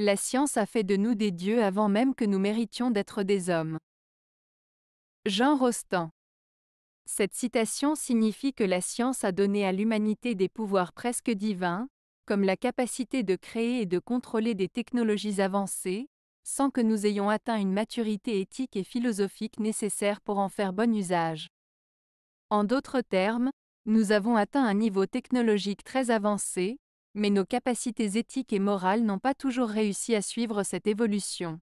La science a fait de nous des dieux avant même que nous méritions d'être des hommes. Jean Rostand. Cette citation signifie que la science a donné à l'humanité des pouvoirs presque divins, comme la capacité de créer et de contrôler des technologies avancées, sans que nous ayons atteint une maturité éthique et philosophique nécessaire pour en faire bon usage. En d'autres termes, nous avons atteint un niveau technologique très avancé, mais nos capacités éthiques et morales n'ont pas toujours réussi à suivre cette évolution.